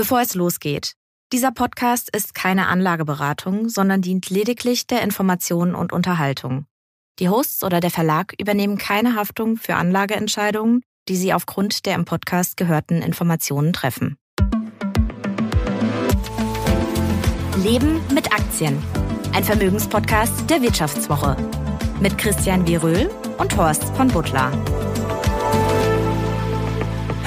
Bevor es losgeht. Dieser Podcast ist keine Anlageberatung, sondern dient lediglich der Information und Unterhaltung. Die Hosts oder der Verlag übernehmen keine Haftung für Anlageentscheidungen, die sie aufgrund der im Podcast gehörten Informationen treffen. Leben mit Aktien. Ein Vermögenspodcast der Wirtschaftswoche. Mit Christian Wieröhl und Horst von Butler.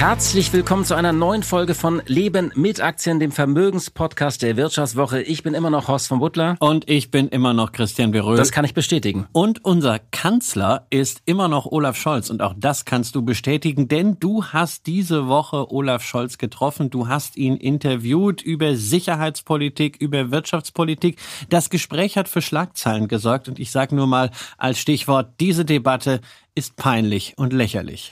Herzlich willkommen zu einer neuen Folge von Leben mit Aktien, dem Vermögenspodcast der Wirtschaftswoche. Ich bin immer noch Horst von Butler. Und ich bin immer noch Christian Beröhl. Das kann ich bestätigen. Und unser Kanzler ist immer noch Olaf Scholz. Und auch das kannst du bestätigen, denn du hast diese Woche Olaf Scholz getroffen. Du hast ihn interviewt über Sicherheitspolitik, über Wirtschaftspolitik. Das Gespräch hat für Schlagzeilen gesorgt. Und ich sage nur mal als Stichwort, diese Debatte ist peinlich und lächerlich.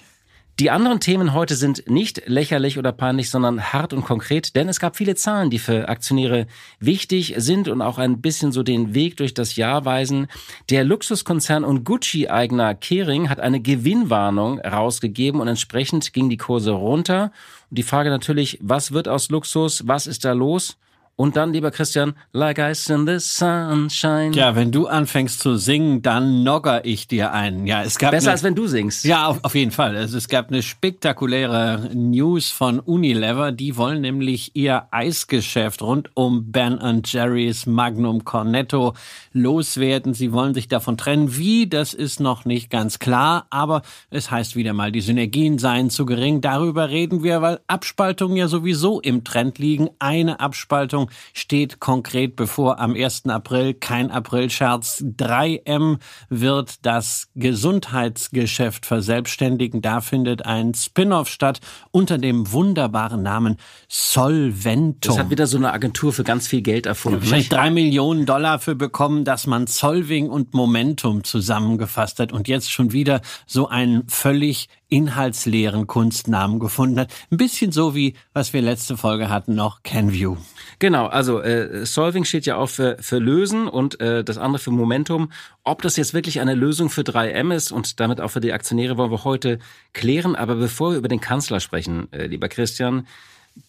Die anderen Themen heute sind nicht lächerlich oder peinlich, sondern hart und konkret, denn es gab viele Zahlen, die für Aktionäre wichtig sind und auch ein bisschen so den Weg durch das Jahr weisen. Der Luxuskonzern und Gucci-Eigner Kering hat eine Gewinnwarnung rausgegeben und entsprechend gingen die Kurse runter. Und die Frage natürlich, was wird aus Luxus? Was ist da los? Und dann, lieber Christian, like ice in the sunshine. Ja, wenn du anfängst zu singen, dann nogger ich dir einen. Ja, es gab Besser eine, als wenn du singst. Ja, auf, auf jeden Fall. Also es gab eine spektakuläre News von Unilever. Die wollen nämlich ihr Eisgeschäft rund um Ben und Jerry's Magnum Cornetto loswerden. Sie wollen sich davon trennen. Wie, das ist noch nicht ganz klar. Aber es heißt wieder mal, die Synergien seien zu gering. Darüber reden wir, weil Abspaltungen ja sowieso im Trend liegen. Eine Abspaltung Veranstaltung steht konkret bevor am 1. April. Kein Aprilscherz. 3M wird das Gesundheitsgeschäft verselbstständigen. Da findet ein Spin-off statt unter dem wunderbaren Namen Solventum. Das hat wieder so eine Agentur für ganz viel Geld erfunden. Ne? Vielleicht drei Millionen Dollar für bekommen, dass man Solving und Momentum zusammengefasst hat und jetzt schon wieder so einen völlig inhaltsleeren Kunstnamen gefunden hat. Ein bisschen so wie, was wir letzte Folge hatten, noch CanView. Genau, also äh, Solving steht ja auch für, für Lösen und äh, das andere für Momentum. Ob das jetzt wirklich eine Lösung für 3M ist und damit auch für die Aktionäre, wollen wir heute klären. Aber bevor wir über den Kanzler sprechen, äh, lieber Christian,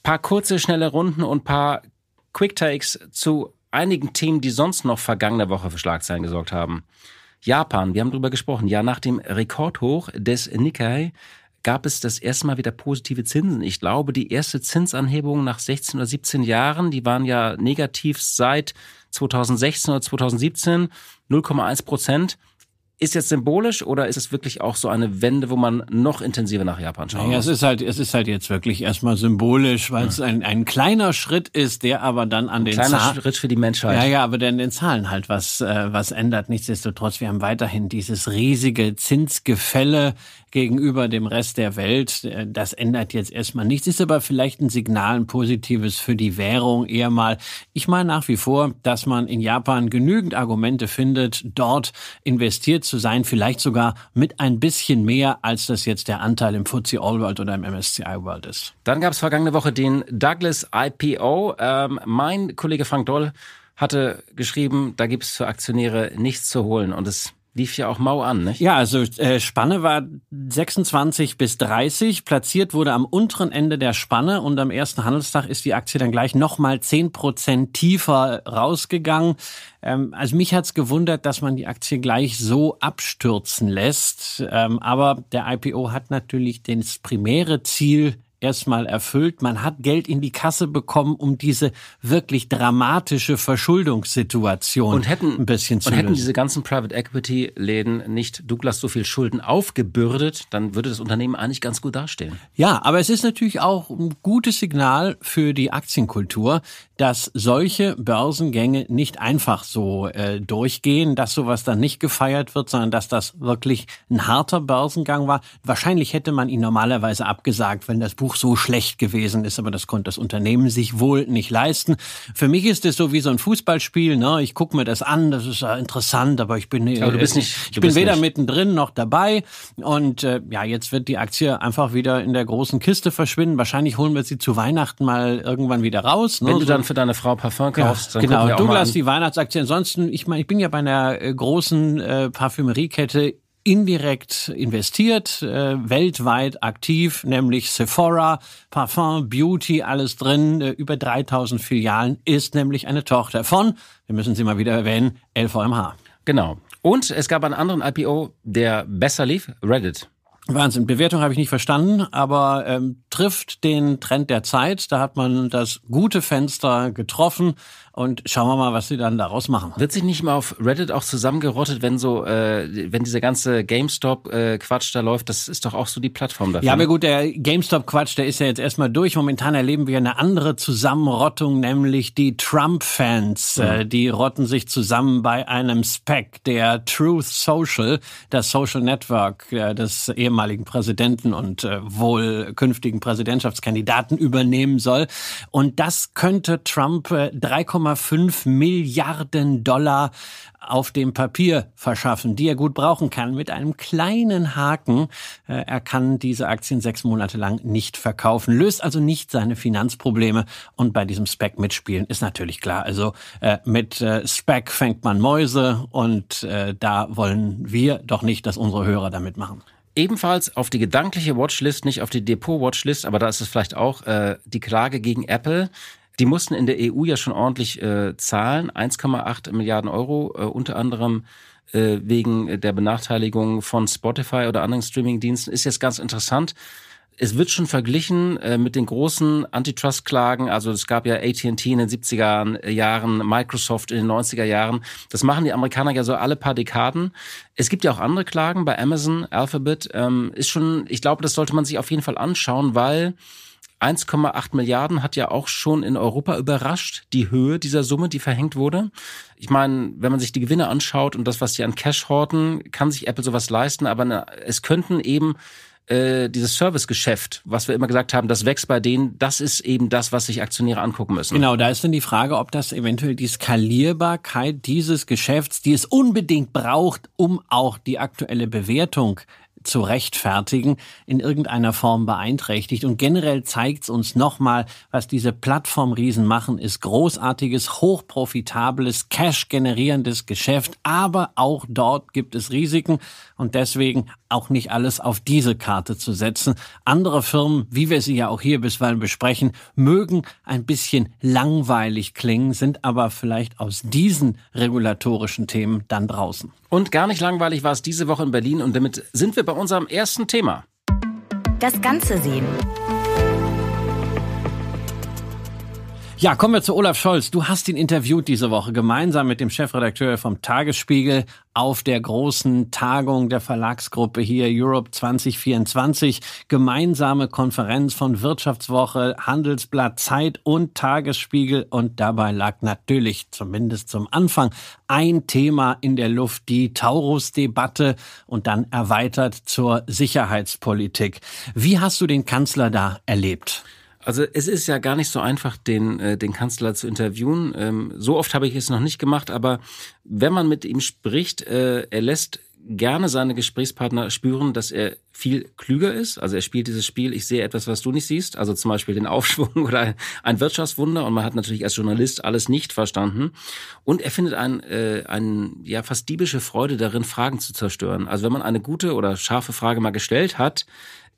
paar kurze, schnelle Runden und paar Quick Takes zu einigen Themen, die sonst noch vergangene Woche für Schlagzeilen gesorgt haben. Japan, wir haben drüber gesprochen. Ja, nach dem Rekordhoch des Nikkei gab es das erste Mal wieder positive Zinsen. Ich glaube, die erste Zinsanhebung nach 16 oder 17 Jahren, die waren ja negativ seit 2016 oder 2017, 0,1 Prozent. Ist jetzt symbolisch oder ist es wirklich auch so eine Wende, wo man noch intensiver nach Japan schaut? Ja, es ist halt, es ist halt jetzt wirklich erstmal symbolisch, weil es ein, ein kleiner Schritt ist, der aber dann an ein den kleiner Zahlen. Schritt für die Menschheit. Ja, ja, aber der in den Zahlen halt was, äh, was ändert. Nichtsdestotrotz, wir haben weiterhin dieses riesige Zinsgefälle gegenüber dem Rest der Welt. Äh, das ändert jetzt erstmal nichts, ist aber vielleicht ein Signal, ein positives für die Währung eher mal. Ich meine nach wie vor, dass man in Japan genügend Argumente findet, dort investiert zu sein, vielleicht sogar mit ein bisschen mehr, als das jetzt der Anteil im FTSE All World oder im MSCI World ist. Dann gab es vergangene Woche den Douglas IPO. Ähm, mein Kollege Frank Doll hatte geschrieben, da gibt es für Aktionäre nichts zu holen und es lief ja auch mau an, nicht? Ja, also äh, Spanne war 26 bis 30, platziert wurde am unteren Ende der Spanne und am ersten Handelstag ist die Aktie dann gleich nochmal 10 Prozent tiefer rausgegangen. Ähm, also mich hat's gewundert, dass man die Aktie gleich so abstürzen lässt. Ähm, aber der IPO hat natürlich das primäre Ziel, erstmal erfüllt. Man hat Geld in die Kasse bekommen, um diese wirklich dramatische Verschuldungssituation und hätten, ein bisschen zu Und hätten lösen. diese ganzen Private Equity Läden nicht Douglas so viel Schulden aufgebürdet, dann würde das Unternehmen eigentlich ganz gut dastehen. Ja, aber es ist natürlich auch ein gutes Signal für die Aktienkultur, dass solche Börsengänge nicht einfach so äh, durchgehen, dass sowas dann nicht gefeiert wird, sondern dass das wirklich ein harter Börsengang war. Wahrscheinlich hätte man ihn normalerweise abgesagt, wenn das Buch so schlecht gewesen ist, aber das konnte das Unternehmen sich wohl nicht leisten. Für mich ist es so wie so ein Fußballspiel, ne? ich gucke mir das an, das ist ja interessant, aber ich bin, äh, aber nicht, ich bin weder nicht. mittendrin noch dabei und äh, ja, jetzt wird die Aktie einfach wieder in der großen Kiste verschwinden. Wahrscheinlich holen wir sie zu Weihnachten mal irgendwann wieder raus. Ne? Wenn du dann für deine Frau Parfum kaufst. Ja, genau, Douglas, die Weihnachtsaktie. Ansonsten, ich meine, ich bin ja bei einer äh, großen äh, Parfümeriekette indirekt investiert, äh, weltweit aktiv, nämlich Sephora, Parfum, Beauty, alles drin, äh, über 3000 Filialen, ist nämlich eine Tochter von, wir müssen sie mal wieder erwähnen, LVMH. Genau. Und es gab einen anderen IPO, der besser lief, Reddit. Wahnsinn. Bewertung habe ich nicht verstanden, aber ähm, trifft den Trend der Zeit. Da hat man das gute Fenster getroffen und schauen wir mal, was sie dann daraus machen. Wird sich nicht mal auf Reddit auch zusammengerottet, wenn so, äh, wenn diese ganze GameStop-Quatsch äh, da läuft? Das ist doch auch so die Plattform dafür. Ja, aber ne? gut, der GameStop-Quatsch, der ist ja jetzt erstmal durch. Momentan erleben wir eine andere Zusammenrottung, nämlich die Trump-Fans. Mhm. Äh, die rotten sich zusammen bei einem Spec, der Truth Social, das Social Network äh, des ehemaligen Präsidenten und äh, wohl künftigen Präsidentschaftskandidaten übernehmen soll. Und das könnte Trump äh, 3, 1,5 Milliarden Dollar auf dem Papier verschaffen, die er gut brauchen kann. Mit einem kleinen Haken, äh, er kann diese Aktien sechs Monate lang nicht verkaufen, löst also nicht seine Finanzprobleme. Und bei diesem Spec mitspielen ist natürlich klar. Also äh, mit äh, Spec fängt man Mäuse und da wollen wir doch nicht, dass unsere Hörer damit machen ebenfalls auf die gedankliche Watchlist, nicht auf die Depot-Watchlist, aber da ist es vielleicht auch äh, die Klage gegen Apple. Die mussten in der EU ja schon ordentlich äh, zahlen, 1,8 Milliarden Euro, äh, unter anderem äh, wegen der Benachteiligung von Spotify oder anderen Streamingdiensten. Ist jetzt ganz interessant. Es wird schon verglichen äh, mit den großen Antitrust-Klagen. Also es gab ja AT&T in den 70er Jahren, Microsoft in den 90er Jahren. Das machen die Amerikaner ja so alle paar Dekaden. Es gibt ja auch andere Klagen bei Amazon, Alphabet. Ähm, ist schon, ich glaube, das sollte man sich auf jeden Fall anschauen, weil 1,8 Milliarden hat ja auch schon in Europa überrascht, die Höhe dieser Summe, die verhängt wurde. Ich meine, wenn man sich die Gewinne anschaut und das, was sie an Cash horten, kann sich Apple sowas leisten, aber es könnten eben äh, dieses Servicegeschäft, was wir immer gesagt haben, das wächst bei denen, das ist eben das, was sich Aktionäre angucken müssen. Genau, da ist dann die Frage, ob das eventuell die Skalierbarkeit dieses Geschäfts, die es unbedingt braucht, um auch die aktuelle Bewertung zu rechtfertigen, in irgendeiner Form beeinträchtigt. Und generell zeigt es uns nochmal, was diese Plattformriesen machen, ist großartiges, hochprofitables, cash-generierendes Geschäft. Aber auch dort gibt es Risiken und deswegen auch nicht alles auf diese Karte zu setzen. Andere Firmen, wie wir sie ja auch hier bisweilen besprechen, mögen ein bisschen langweilig klingen, sind aber vielleicht aus diesen regulatorischen Themen dann draußen. Und gar nicht langweilig war es diese Woche in Berlin und damit sind wir bei unserem ersten Thema. Das Ganze sehen. Ja, kommen wir zu Olaf Scholz. Du hast ihn interviewt diese Woche gemeinsam mit dem Chefredakteur vom Tagesspiegel auf der großen Tagung der Verlagsgruppe hier Europe 2024. Gemeinsame Konferenz von Wirtschaftswoche, Handelsblatt, Zeit und Tagesspiegel. Und dabei lag natürlich zumindest zum Anfang ein Thema in der Luft, die Taurus-Debatte und dann erweitert zur Sicherheitspolitik. Wie hast du den Kanzler da erlebt? Also es ist ja gar nicht so einfach, den, äh, den Kanzler zu interviewen. Ähm, so oft habe ich es noch nicht gemacht, aber wenn man mit ihm spricht, äh, er lässt gerne seine Gesprächspartner spüren, dass er viel klüger ist. Also er spielt dieses Spiel, ich sehe etwas, was du nicht siehst. Also zum Beispiel den Aufschwung oder ein Wirtschaftswunder. Und man hat natürlich als Journalist alles nicht verstanden. Und er findet ein, äh, ein, ja, fast diebische Freude darin, Fragen zu zerstören. Also wenn man eine gute oder scharfe Frage mal gestellt hat,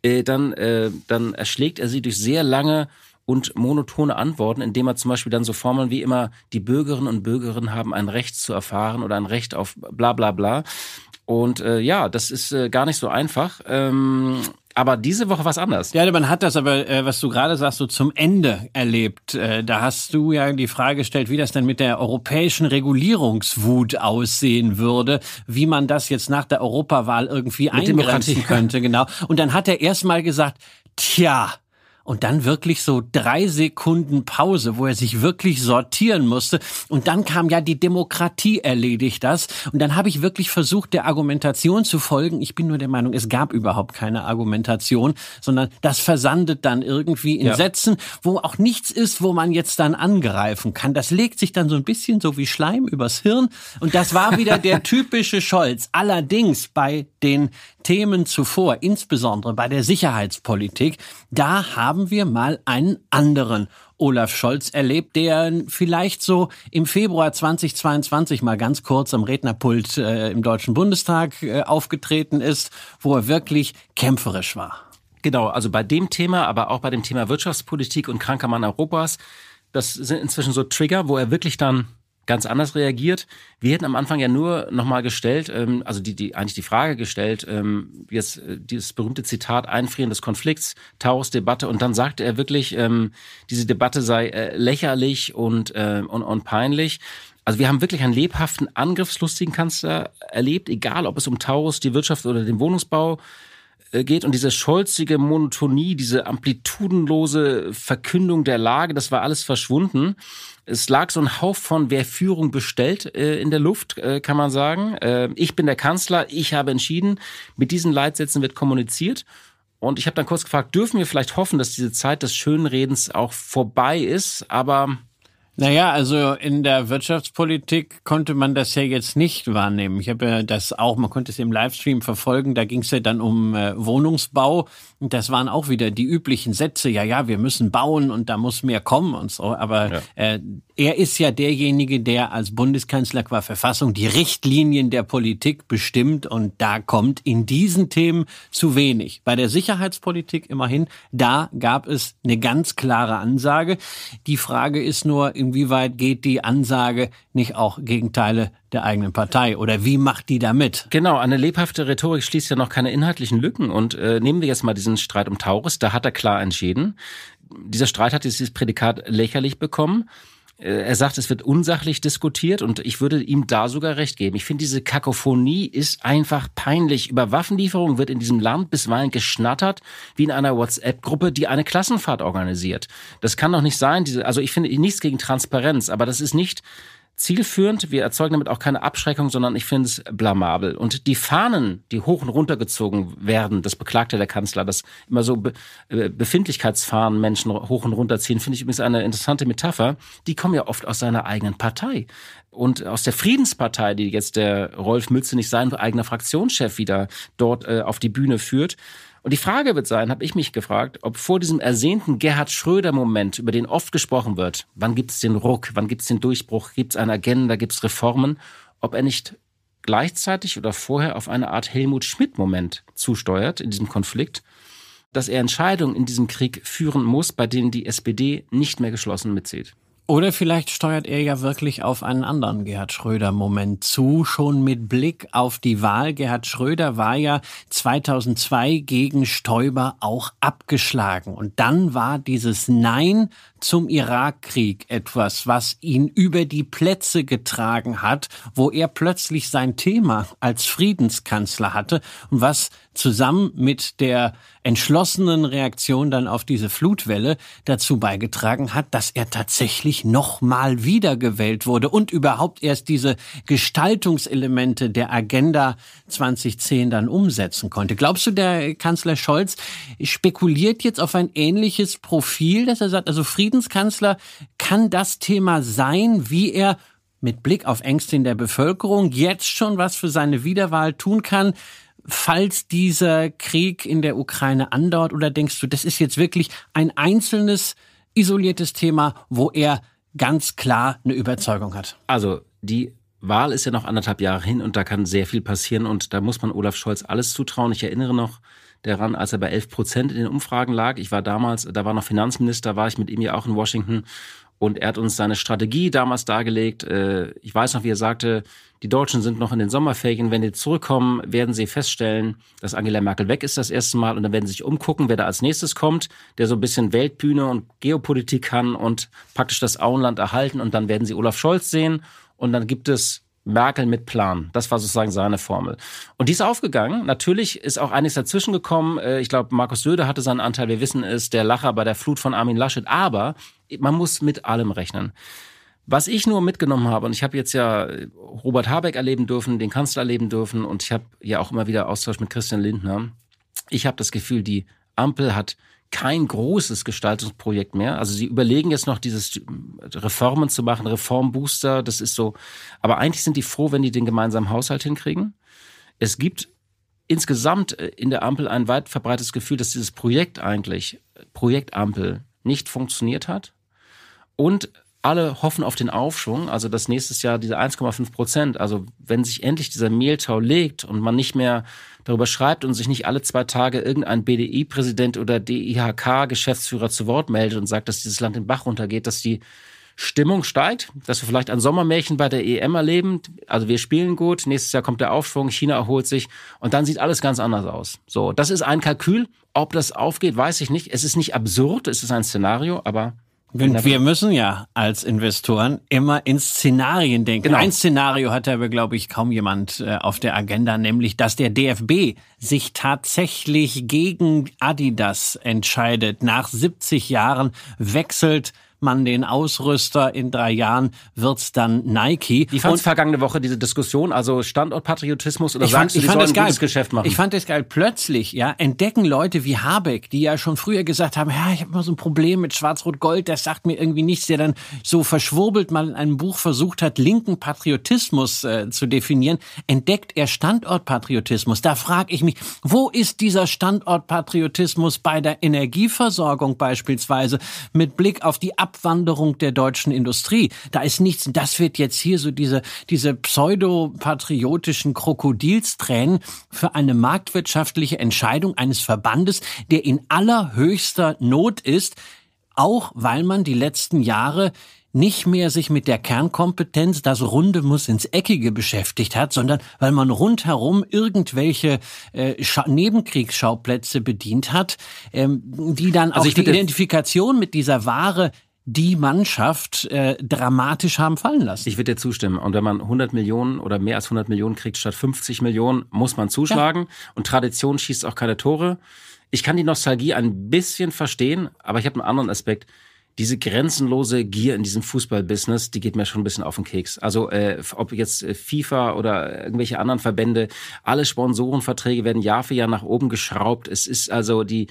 äh, dann, äh, dann erschlägt er sie durch sehr lange und monotone Antworten, indem er zum Beispiel dann so Formeln wie immer, die Bürgerinnen und Bürgerinnen haben ein Recht zu erfahren oder ein Recht auf bla bla bla. Und äh, ja, das ist äh, gar nicht so einfach. Ähm, aber diese Woche was anders. Ja, man hat das aber, äh, was du gerade sagst, so zum Ende erlebt. Äh, da hast du ja die Frage gestellt, wie das denn mit der europäischen Regulierungswut aussehen würde, wie man das jetzt nach der Europawahl irgendwie mit eingrenzen könnte, genau. Und dann hat er erstmal gesagt, tja, und dann wirklich so drei Sekunden Pause, wo er sich wirklich sortieren musste. Und dann kam ja die Demokratie erledigt das. Und dann habe ich wirklich versucht, der Argumentation zu folgen. Ich bin nur der Meinung, es gab überhaupt keine Argumentation, sondern das versandet dann irgendwie in ja. Sätzen, wo auch nichts ist, wo man jetzt dann angreifen kann. Das legt sich dann so ein bisschen so wie Schleim übers Hirn. Und das war wieder der typische Scholz. Allerdings bei den Themen zuvor, insbesondere bei der Sicherheitspolitik, da haben wir mal einen anderen Olaf Scholz erlebt, der vielleicht so im Februar 2022 mal ganz kurz am Rednerpult äh, im Deutschen Bundestag äh, aufgetreten ist, wo er wirklich kämpferisch war. Genau, also bei dem Thema, aber auch bei dem Thema Wirtschaftspolitik und kranker Mann Europas, das sind inzwischen so Trigger, wo er wirklich dann ganz anders reagiert. Wir hätten am Anfang ja nur nochmal gestellt, ähm, also die, die, eigentlich die Frage gestellt, ähm, jetzt äh, dieses berühmte Zitat Einfrieren des Konflikts, Taurus Debatte und dann sagte er wirklich, ähm, diese Debatte sei äh, lächerlich und, äh, und, und peinlich. Also wir haben wirklich einen lebhaften, angriffslustigen Kanzler erlebt, egal ob es um Taurus, die Wirtschaft oder den Wohnungsbau äh, geht und diese scholzige Monotonie, diese amplitudenlose Verkündung der Lage, das war alles verschwunden. Es lag so ein Hauch von wer Führung bestellt äh, in der Luft, äh, kann man sagen. Äh, ich bin der Kanzler, ich habe entschieden. Mit diesen Leitsätzen wird kommuniziert. Und ich habe dann kurz gefragt, dürfen wir vielleicht hoffen, dass diese Zeit des Schönredens auch vorbei ist? Aber naja, also in der Wirtschaftspolitik konnte man das ja jetzt nicht wahrnehmen. Ich habe ja das auch, man konnte es im Livestream verfolgen, da ging es ja dann um äh, Wohnungsbau. Und das waren auch wieder die üblichen Sätze, ja, ja, wir müssen bauen und da muss mehr kommen und so. Aber ja. äh, er ist ja derjenige, der als Bundeskanzler qua Verfassung die Richtlinien der Politik bestimmt. Und da kommt in diesen Themen zu wenig. Bei der Sicherheitspolitik immerhin, da gab es eine ganz klare Ansage. Die Frage ist nur, inwieweit geht die Ansage nicht auch gegen Teile der eigenen Partei oder wie macht die da Genau, eine lebhafte Rhetorik schließt ja noch keine inhaltlichen Lücken und äh, nehmen wir jetzt mal diesen Streit um Taurus, da hat er klar entschieden. Dieser Streit hat dieses Prädikat lächerlich bekommen. Äh, er sagt, es wird unsachlich diskutiert und ich würde ihm da sogar recht geben. Ich finde, diese Kakophonie ist einfach peinlich. Über Waffenlieferungen wird in diesem Land bisweilen geschnattert, wie in einer WhatsApp-Gruppe, die eine Klassenfahrt organisiert. Das kann doch nicht sein. also ich finde nichts gegen Transparenz, aber das ist nicht zielführend. Wir erzeugen damit auch keine Abschreckung, sondern ich finde es blamabel. Und die Fahnen, die hoch und runter gezogen werden, das beklagte der Kanzler, dass immer so Be äh, Befindlichkeitsfahnen Menschen hoch und runter ziehen, finde ich übrigens eine interessante Metapher. Die kommen ja oft aus seiner eigenen Partei. Und aus der Friedenspartei, die jetzt der Rolf Mützenich, sein eigener Fraktionschef, wieder dort äh, auf die Bühne führt. Und die Frage wird sein, habe ich mich gefragt, ob vor diesem ersehnten Gerhard Schröder-Moment, über den oft gesprochen wird, wann gibt es den Ruck, wann gibt es den Durchbruch, gibt es eine Agenda, gibt es Reformen, ob er nicht gleichzeitig oder vorher auf eine Art Helmut Schmidt-Moment zusteuert in diesem Konflikt, dass er Entscheidungen in diesem Krieg führen muss, bei denen die SPD nicht mehr geschlossen mitzieht. Oder vielleicht steuert er ja wirklich auf einen anderen Gerhard Schröder-Moment zu, schon mit Blick auf die Wahl. Gerhard Schröder war ja 2002 gegen Stoiber auch abgeschlagen. Und dann war dieses Nein zum Irakkrieg etwas, was ihn über die Plätze getragen hat, wo er plötzlich sein Thema als Friedenskanzler hatte und was zusammen mit der entschlossenen Reaktion dann auf diese Flutwelle dazu beigetragen hat, dass er tatsächlich nochmal wiedergewählt wurde und überhaupt erst diese Gestaltungselemente der Agenda 2010 dann umsetzen konnte. Glaubst du, der Kanzler Scholz spekuliert jetzt auf ein ähnliches Profil, dass er sagt, also Frieden Friedenskanzler kann das Thema sein, wie er mit Blick auf Ängste in der Bevölkerung jetzt schon was für seine Wiederwahl tun kann, falls dieser Krieg in der Ukraine andauert? Oder denkst du, das ist jetzt wirklich ein einzelnes, isoliertes Thema, wo er ganz klar eine Überzeugung hat? Also die Wahl ist ja noch anderthalb Jahre hin und da kann sehr viel passieren und da muss man Olaf Scholz alles zutrauen. Ich erinnere noch, daran, als er bei 11 Prozent in den Umfragen lag. Ich war damals, da war noch Finanzminister, war ich mit ihm ja auch in Washington. Und er hat uns seine Strategie damals dargelegt. Äh, ich weiß noch, wie er sagte, die Deutschen sind noch in den Sommerferien. Wenn die zurückkommen, werden sie feststellen, dass Angela Merkel weg ist das erste Mal. Und dann werden sie sich umgucken, wer da als nächstes kommt, der so ein bisschen Weltbühne und Geopolitik kann und praktisch das Auenland erhalten. Und dann werden sie Olaf Scholz sehen. Und dann gibt es Merkel mit Plan. Das war sozusagen seine Formel. Und die ist aufgegangen. Natürlich ist auch einiges dazwischen gekommen. Äh, ich glaube, Markus Söder hatte seinen Anteil. Wir wissen es, der Lacher bei der Flut von Armin Laschet. Aber man muss mit allem rechnen. Was ich nur mitgenommen habe, und ich habe jetzt ja äh, Robert Habeck erleben dürfen, den Kanzler erleben dürfen, und ich habe ja auch immer wieder Austausch mit Christian Lindner. Ich habe das Gefühl, die Ampel hat kein großes Gestaltungsprojekt mehr. Also sie überlegen jetzt noch dieses äh, Reformen zu machen, Reformbooster, das ist so. Aber eigentlich sind die froh, wenn die den gemeinsamen Haushalt hinkriegen. Es gibt insgesamt äh, in der Ampel ein weit verbreitetes Gefühl, dass dieses Projekt eigentlich, Projekt Ampel, nicht funktioniert hat. Und alle hoffen auf den Aufschwung, also das nächstes Jahr diese 1,5 Prozent. Also wenn sich endlich dieser Mehltau legt und man nicht mehr darüber schreibt und sich nicht alle zwei Tage irgendein BDI-Präsident oder DIHK-Geschäftsführer zu Wort meldet und sagt, dass dieses Land den Bach runtergeht, dass die Stimmung steigt, dass wir vielleicht ein Sommermärchen bei der EM erleben. Also wir spielen gut, nächstes Jahr kommt der Aufschwung, China erholt sich und dann sieht alles ganz anders aus. So, das ist ein Kalkül. Ob das aufgeht, weiß ich nicht. Es ist nicht absurd, es ist ein Szenario, aber und wir müssen ja als Investoren immer in Szenarien denken. Genau. Ein Szenario hat aber, glaube ich, kaum jemand äh, auf der Agenda, nämlich, dass der DFB sich tatsächlich gegen Adidas entscheidet, nach 70 Jahren wechselt man den Ausrüster? In drei Jahren wird's dann Nike. Ich fand vergangene Woche diese Diskussion, also Standortpatriotismus oder ich sagst fand, du, ich fand das geil. Geschäft machen? Ich fand das geil. Plötzlich ja, entdecken Leute wie Habeck, die ja schon früher gesagt haben, ja, ich habe mal so ein Problem mit Schwarz-Rot-Gold, das sagt mir irgendwie nichts, der dann so verschwurbelt mal in einem Buch versucht hat, linken Patriotismus äh, zu definieren, entdeckt er Standortpatriotismus. Da frage ich mich, wo ist dieser Standortpatriotismus bei der Energieversorgung beispielsweise mit Blick auf die Ab Abwanderung der deutschen Industrie. Da ist nichts, das wird jetzt hier so diese, diese pseudopatriotischen Krokodilstränen für eine marktwirtschaftliche Entscheidung eines Verbandes, der in allerhöchster Not ist, auch weil man die letzten Jahre nicht mehr sich mit der Kernkompetenz, das Runde muss ins Eckige beschäftigt hat, sondern weil man rundherum irgendwelche äh, Nebenkriegsschauplätze bedient hat, ähm, die dann also auch die Identifikation mit dieser Ware die Mannschaft äh, dramatisch haben fallen lassen. Ich würde dir zustimmen. Und wenn man 100 Millionen oder mehr als 100 Millionen kriegt statt 50 Millionen, muss man zuschlagen. Ja. Und Tradition schießt auch keine Tore. Ich kann die Nostalgie ein bisschen verstehen, aber ich habe einen anderen Aspekt. Diese grenzenlose Gier in diesem Fußballbusiness, die geht mir schon ein bisschen auf den Keks. Also äh, ob jetzt äh, FIFA oder irgendwelche anderen Verbände, alle Sponsorenverträge werden Jahr für Jahr nach oben geschraubt. Es ist also die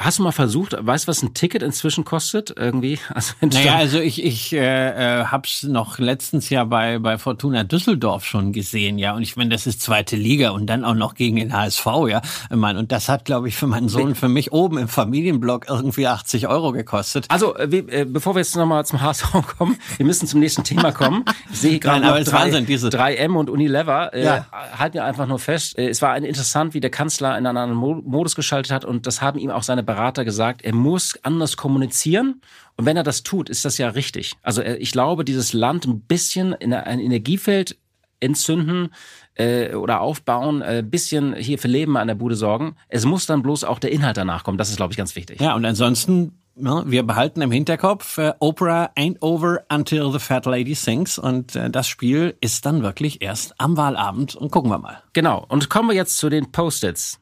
Hast du mal versucht, weißt du, was ein Ticket inzwischen kostet? Irgendwie? Also, naja, also ich, ich äh, äh habe es noch letztens ja bei, bei Fortuna Düsseldorf schon gesehen, ja. Und ich meine, das ist zweite Liga und dann auch noch gegen den HSV, ja. Ich meine, und das hat, glaube ich, für meinen Sohn, für mich oben im Familienblock irgendwie 80 Euro gekostet. Also, äh, wie, äh, bevor wir jetzt nochmal zum HSV kommen, wir müssen zum nächsten Thema kommen. Ich sehe gerade noch drei, Wahnsinn, diese 3M und Unilever. Äh, ja. Halten ja einfach nur fest, äh, es war interessant, wie der Kanzler in einen anderen Modus geschaltet hat und das haben ihm auch seine Berater gesagt, er muss anders kommunizieren. Und wenn er das tut, ist das ja richtig. Also äh, ich glaube, dieses Land ein bisschen in ein Energiefeld entzünden äh, oder aufbauen, äh, bisschen hier für Leben an der Bude sorgen. Es muss dann bloß auch der Inhalt danach kommen. Das ist, glaube ich, ganz wichtig. Ja, und ansonsten ne, wir behalten im Hinterkopf, äh, Oprah ain't over until the fat lady sings. Und äh, das Spiel ist dann wirklich erst am Wahlabend. Und gucken wir mal. Genau. Und kommen wir jetzt zu den Post-its.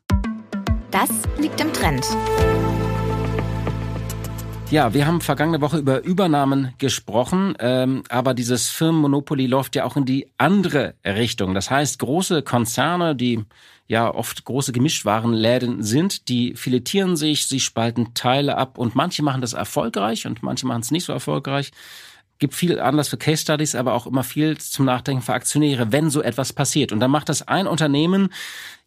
Das liegt im Trend. Ja, wir haben vergangene Woche über Übernahmen gesprochen, ähm, aber dieses Firmenmonopoly läuft ja auch in die andere Richtung. Das heißt, große Konzerne, die ja oft große Gemischtwarenläden sind, die filetieren sich, sie spalten Teile ab und manche machen das erfolgreich und manche machen es nicht so erfolgreich. Gibt viel Anlass für Case Studies, aber auch immer viel zum Nachdenken für Aktionäre, wenn so etwas passiert. Und dann macht das ein Unternehmen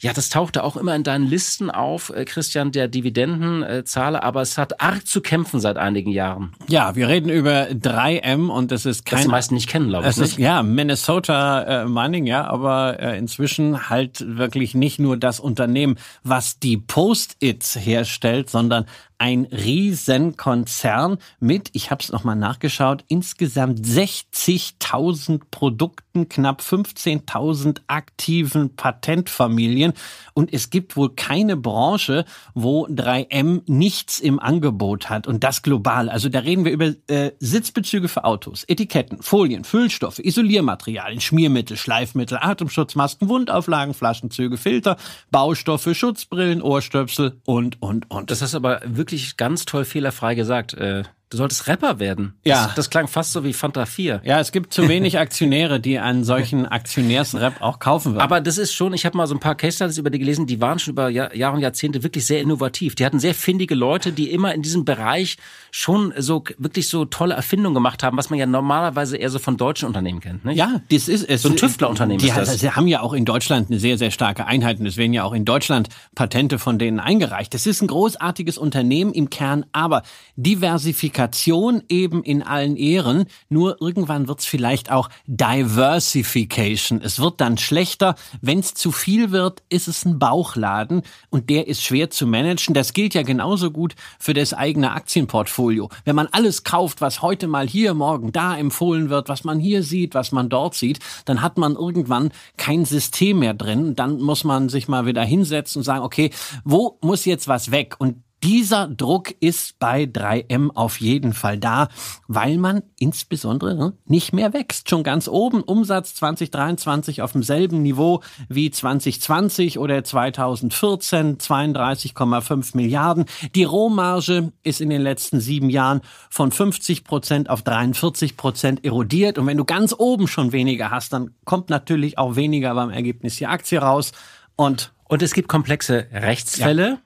ja, das tauchte auch immer in deinen Listen auf, äh, Christian, der Dividendenzahler, äh, aber es hat arg zu kämpfen seit einigen Jahren. Ja, wir reden über 3M und das ist kein... Das die meisten nicht kennen, glaube ich. Ist, ja, Minnesota äh, Mining, ja, aber äh, inzwischen halt wirklich nicht nur das Unternehmen, was die Post-its herstellt, sondern ein Riesenkonzern mit, ich habe es nochmal nachgeschaut, insgesamt 60.000 Produkten, knapp 15.000 aktiven Patentfamilien funktionieren. Und es gibt wohl keine Branche, wo 3M nichts im Angebot hat und das global. Also da reden wir über äh, Sitzbezüge für Autos, Etiketten, Folien, Füllstoffe, Isoliermaterialien, Schmiermittel, Schleifmittel, Atemschutzmasken, Wundauflagen, Flaschenzüge, Filter, Baustoffe, Schutzbrillen, Ohrstöpsel und, und, und. Das hast du aber wirklich ganz toll fehlerfrei gesagt. Äh Du solltest Rapper werden. Ja. Das, das, klang fast so wie Fanta 4. Ja, es gibt zu wenig Aktionäre, die einen solchen Aktionärsrap auch kaufen würden. Aber das ist schon, ich habe mal so ein paar Case Studies über die gelesen, die waren schon über Jahr, Jahre und Jahrzehnte wirklich sehr innovativ. Die hatten sehr findige Leute, die immer in diesem Bereich schon so wirklich so tolle Erfindungen gemacht haben, was man ja normalerweise eher so von deutschen Unternehmen kennt. Nicht? Ja, das ist es. So ein Tüftlerunternehmen die, ist das. Sie haben ja auch in Deutschland eine sehr, sehr starke Einheit und es werden ja auch in Deutschland Patente von denen eingereicht. Das ist ein großartiges Unternehmen im Kern, aber Diversifikation Diversifikation eben in allen Ehren, nur irgendwann wird es vielleicht auch Diversification. Es wird dann schlechter. Wenn es zu viel wird, ist es ein Bauchladen und der ist schwer zu managen. Das gilt ja genauso gut für das eigene Aktienportfolio. Wenn man alles kauft, was heute mal hier, morgen da empfohlen wird, was man hier sieht, was man dort sieht, dann hat man irgendwann kein System mehr drin. Dann muss man sich mal wieder hinsetzen und sagen, okay, wo muss jetzt was weg? Und dieser Druck ist bei 3M auf jeden Fall da, weil man insbesondere ne, nicht mehr wächst. Schon ganz oben Umsatz 2023 auf demselben Niveau wie 2020 oder 2014 32,5 Milliarden. Die Rohmarge ist in den letzten sieben Jahren von 50 Prozent auf 43 Prozent erodiert. Und wenn du ganz oben schon weniger hast, dann kommt natürlich auch weniger beim Ergebnis die Aktie raus. Und und es gibt komplexe Rechtsfälle. Ja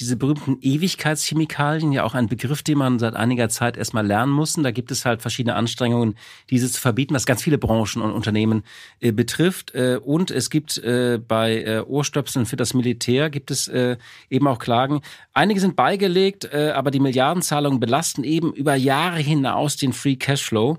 diese berühmten Ewigkeitschemikalien, ja auch ein Begriff, den man seit einiger Zeit erstmal lernen musste. Da gibt es halt verschiedene Anstrengungen, diese zu verbieten, was ganz viele Branchen und Unternehmen äh, betrifft. Äh, und es gibt äh, bei äh, Ohrstöpseln für das Militär, gibt es äh, eben auch Klagen. Einige sind beigelegt, äh, aber die Milliardenzahlungen belasten eben über Jahre hinaus den Free Cashflow.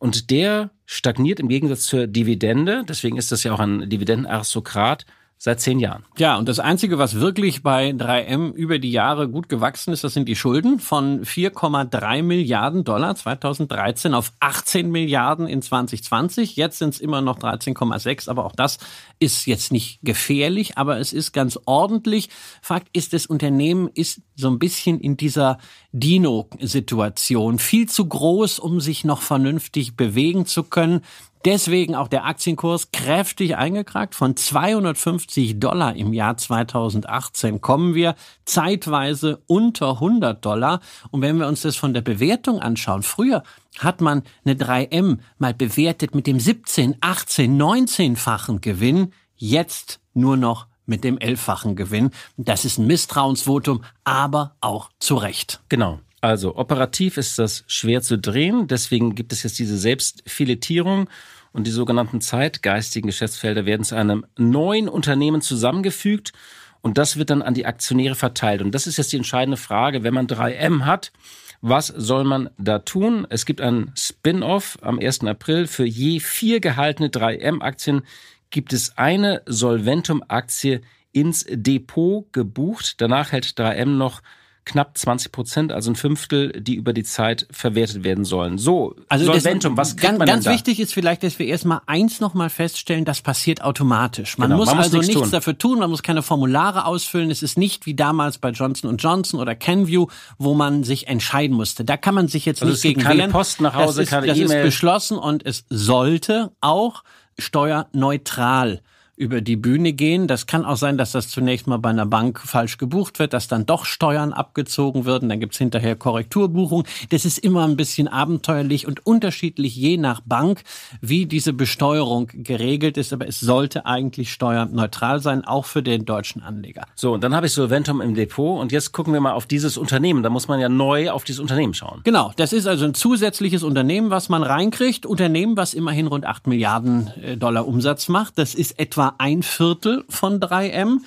Und der stagniert im Gegensatz zur Dividende. Deswegen ist das ja auch ein Dividendenaristokrat Seit zehn Jahren. Ja, und das Einzige, was wirklich bei 3M über die Jahre gut gewachsen ist, das sind die Schulden von 4,3 Milliarden Dollar 2013 auf 18 Milliarden in 2020. Jetzt sind es immer noch 13,6, aber auch das ist jetzt nicht gefährlich, aber es ist ganz ordentlich. Fakt ist, das Unternehmen ist so ein bisschen in dieser Dino-Situation. Viel zu groß, um sich noch vernünftig bewegen zu können. Deswegen auch der Aktienkurs kräftig eingekragt. Von 250 Dollar im Jahr 2018 kommen wir zeitweise unter 100 Dollar. Und wenn wir uns das von der Bewertung anschauen, früher hat man eine 3M mal bewertet mit dem 17, 18, 19-fachen Gewinn. Jetzt nur noch mit dem elffachen Gewinn. Das ist ein Misstrauensvotum, aber auch zu Recht. Genau. Also operativ ist das schwer zu drehen, deswegen gibt es jetzt diese Selbstfiletierung und die sogenannten zeitgeistigen Geschäftsfelder werden zu einem neuen Unternehmen zusammengefügt und das wird dann an die Aktionäre verteilt. Und das ist jetzt die entscheidende Frage, wenn man 3M hat, was soll man da tun? Es gibt einen Spin-off am 1. April. Für je vier gehaltene 3M-Aktien gibt es eine Solventum-Aktie ins Depot gebucht. Danach hält 3M noch knapp 20 Prozent, also ein Fünftel, die über die Zeit verwertet werden sollen. So, also Solventum, das, was ganz, ganz wichtig ist vielleicht, dass wir erstmal eins nochmal feststellen, das passiert automatisch. Man, genau, muss, man muss also nichts, tun. dafür tun, man muss keine Formulare ausfüllen. Es ist nicht wie damals bei Johnson Johnson oder Canview, wo man sich entscheiden musste. Da kann man sich jetzt also nicht gegen keine wehren. Post nach Hause, das ist, keine E-Mail. Das e ist beschlossen und es sollte auch steuerneutral über die Bühne gehen. Das kann auch sein, dass das zunächst mal bei einer Bank falsch gebucht wird, dass dann doch Steuern abgezogen werden, dann gibt's hinterher Korrekturbuchungen. Das ist immer ein bisschen abenteuerlich und unterschiedlich je nach Bank, wie diese Besteuerung geregelt ist. Aber es sollte eigentlich steuerneutral sein, auch für den deutschen Anleger. So, und dann habe ich Solventum im Depot und jetzt gucken wir mal auf dieses Unternehmen. Da muss man ja neu auf dieses Unternehmen schauen. Genau, das ist also ein zusätzliches Unternehmen, was man reinkriegt. Unternehmen, was immerhin rund 8 Milliarden äh, Dollar Umsatz macht. Das ist etwa ein Viertel von 3M.